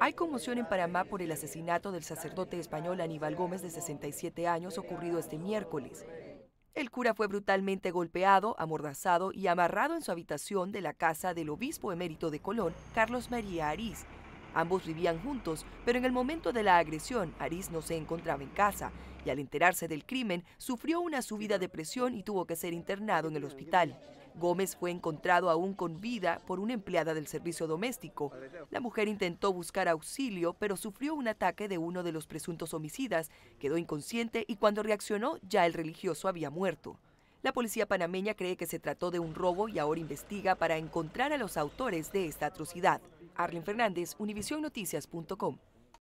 Hay conmoción en Panamá por el asesinato del sacerdote español Aníbal Gómez de 67 años ocurrido este miércoles. El cura fue brutalmente golpeado, amordazado y amarrado en su habitación de la casa del obispo emérito de Colón, Carlos María Ariz, Ambos vivían juntos, pero en el momento de la agresión, Aris no se encontraba en casa y al enterarse del crimen, sufrió una subida de presión y tuvo que ser internado en el hospital. Gómez fue encontrado aún con vida por una empleada del servicio doméstico. La mujer intentó buscar auxilio, pero sufrió un ataque de uno de los presuntos homicidas, quedó inconsciente y cuando reaccionó ya el religioso había muerto. La policía panameña cree que se trató de un robo y ahora investiga para encontrar a los autores de esta atrocidad. Arlen Fernández, univisionnoticias.com.